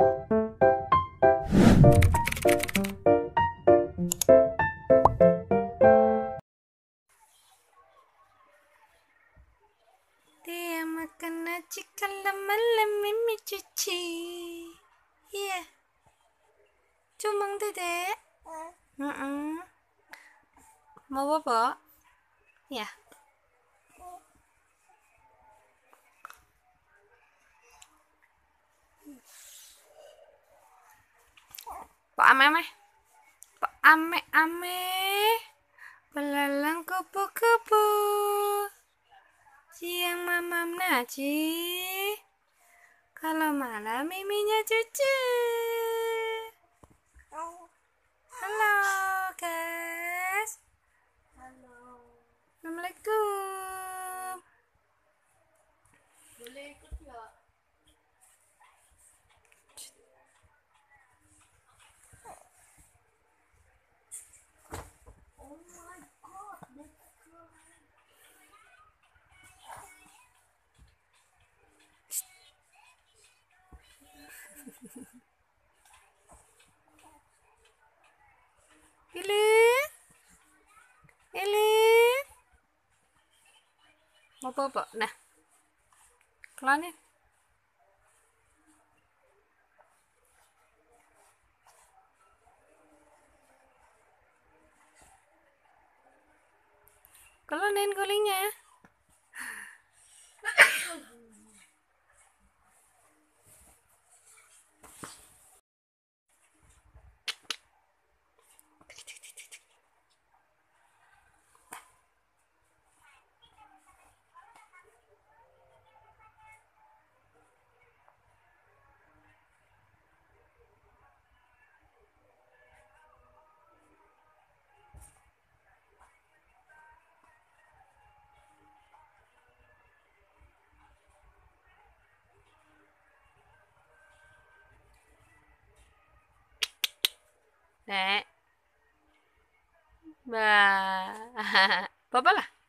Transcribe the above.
Uh -uh. Mau apa? Ya. Kok ame-ame? Kok ame-ame? Belalang kupu-kupu. Siang mamam naci. Kalau malam miminya cuci. Halo, guys. Halo. Assalamualaikum. Ili, Ili, Mau apa? Nah. Kelangnya. Kelonin gulingnya. 哎，哈，爸爸啦！